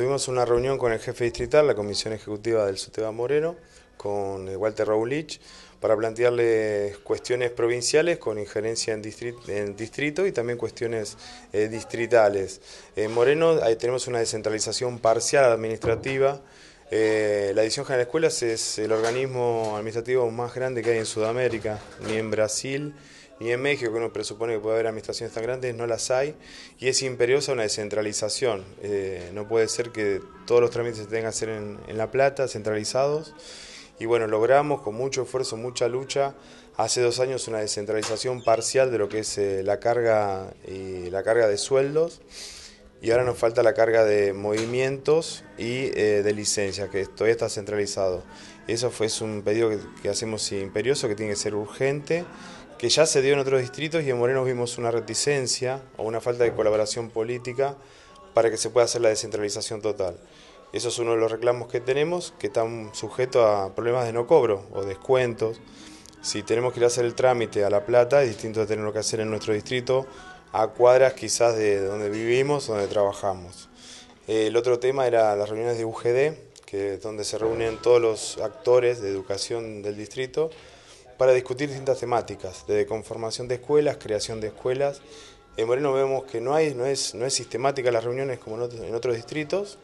tuvimos una reunión con el jefe distrital, la comisión ejecutiva del SUTEBA Moreno, con eh, Walter Raulich, para plantearle cuestiones provinciales con injerencia en, distrito, en distrito y también cuestiones eh, distritales. En Moreno tenemos una descentralización parcial administrativa. Eh, la edición General de Escuelas es el organismo administrativo más grande que hay en Sudamérica, ni en Brasil ni en México, que uno presupone que puede haber administraciones tan grandes, no las hay, y es imperiosa una descentralización. Eh, no puede ser que todos los trámites se tengan que hacer en, La Plata, centralizados. Y bueno, logramos con mucho esfuerzo, mucha lucha, hace dos años una descentralización parcial de lo que es eh, la carga eh, la carga de sueldos y ahora nos falta la carga de movimientos y eh, de licencias, que todavía está centralizado. Eso fue, es un pedido que, hacemos imperioso, que tiene que ser urgente, que ya se dio en otros distritos y en Moreno vimos una reticencia o una falta de colaboración política para que se pueda hacer la descentralización total. Eso es uno de los reclamos que tenemos, que están sujetos a problemas de no cobro o descuentos. Si tenemos que ir a hacer el trámite a La Plata, es distinto de tenerlo que hacer en nuestro distrito a cuadras quizás de donde vivimos, donde trabajamos. Eh, el otro tema era las reuniones de UGD, que es donde se reúnen todos los actores de educación del distrito para discutir distintas temáticas, de conformación de escuelas, creación de escuelas. En Moreno vemos que no, hay, no, es, no es sistemática las reuniones como en otros, en otros distritos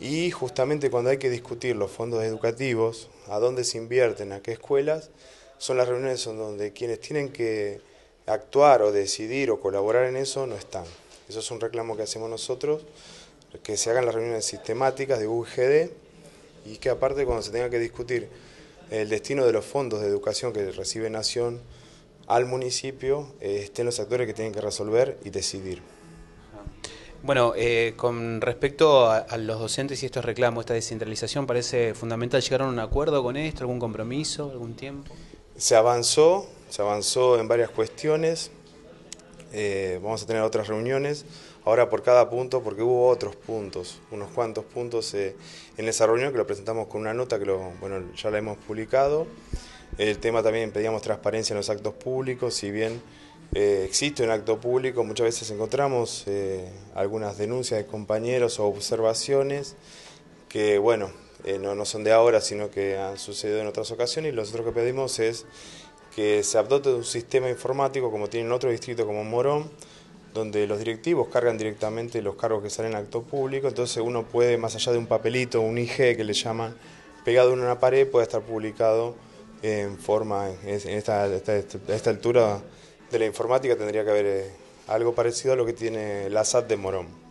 y justamente cuando hay que discutir los fondos educativos, a dónde se invierten, a qué escuelas, son las reuniones donde quienes tienen que actuar o decidir o colaborar en eso no están. Eso es un reclamo que hacemos nosotros, que se hagan las reuniones sistemáticas de UGD y que aparte cuando se tenga que discutir el destino de los fondos de educación que recibe Nación al municipio, eh, estén los actores que tienen que resolver y decidir. Bueno, eh, con respecto a, los docentes y estos reclamos, esta descentralización parece fundamental. llegar a un acuerdo con esto? ¿Algún compromiso? ¿Algún tiempo? Se avanzó, se avanzó en varias cuestiones, eh, vamos a tener otras reuniones, ahora por cada punto, porque hubo otros puntos, unos cuantos puntos eh, en esa reunión que lo presentamos con una nota que bueno, ya la hemos publicado. El tema también pedíamos transparencia en los actos públicos, si bien eh, existe un acto público, muchas veces encontramos algunas denuncias de compañeros o observaciones que, bueno, no, no, son de ahora, sino que han sucedido en otras ocasiones y nosotros lo que pedimos es que se adopte de un sistema informático como tienen otro distrito como Morón, donde los directivos cargan directamente los cargos que salen al acto público, entonces uno puede, más allá de un papelito, un IG que le llaman, pegado en una pared, puede estar publicado en forma, en esta, esta altura de la informática tendría que haber eh, algo parecido a lo que tiene la SAT de Morón.